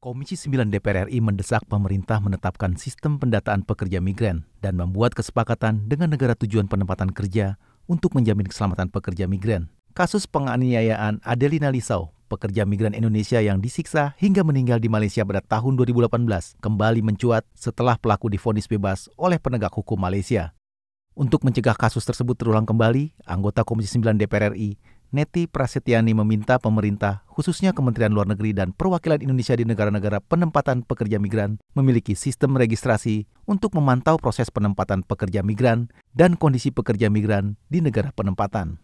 Komisi 9 DPR RI mendesak pemerintah menetapkan sistem pendataan pekerja migran dan membuat kesepakatan dengan negara tujuan penempatan kerja untuk menjamin keselamatan pekerja migran. Kasus penganiayaan Adelina Lisau, pekerja migran Indonesia yang disiksa hingga meninggal di Malaysia pada tahun 2018, kembali mencuat setelah pelaku difonis bebas oleh penegak hukum Malaysia. Untuk mencegah kasus tersebut terulang kembali, anggota Komisi 9 DPR RI Neti Prasetyani meminta pemerintah, khususnya Kementerian Luar Negeri dan perwakilan Indonesia di negara-negara penempatan pekerja migran, memiliki sistem registrasi untuk memantau proses penempatan pekerja migran dan kondisi pekerja migran di negara penempatan.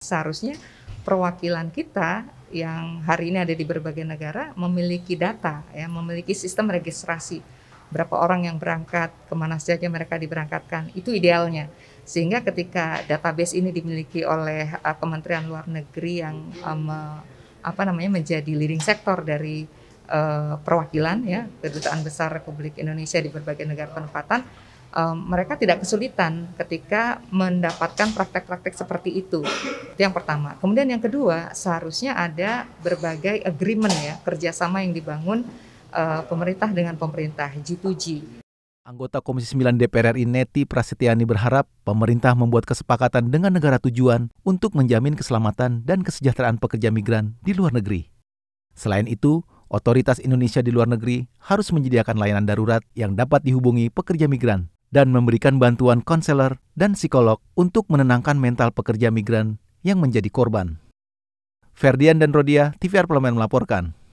Seharusnya perwakilan kita yang hari ini ada di berbagai negara memiliki data, ya, memiliki sistem registrasi berapa orang yang berangkat, kemana saja mereka diberangkatkan. Itu idealnya. Sehingga ketika database ini dimiliki oleh uh, Kementerian Luar Negeri yang um, apa namanya menjadi leading sektor dari uh, perwakilan ya kedutaan besar Republik Indonesia di berbagai negara penempatan, um, mereka tidak kesulitan ketika mendapatkan praktek-praktek seperti itu. Itu yang pertama. Kemudian yang kedua, seharusnya ada berbagai agreement ya kerjasama yang dibangun uh, pemerintah dengan pemerintah G2G. Anggota Komisi 9 DPR RI Neti Prasetyani berharap pemerintah membuat kesepakatan dengan negara tujuan untuk menjamin keselamatan dan kesejahteraan pekerja migran di luar negeri. Selain itu, otoritas Indonesia di luar negeri harus menyediakan layanan darurat yang dapat dihubungi pekerja migran dan memberikan bantuan konselor dan psikolog untuk menenangkan mental pekerja migran yang menjadi korban. Ferdian dan Rodia, TVR Parlemen melaporkan.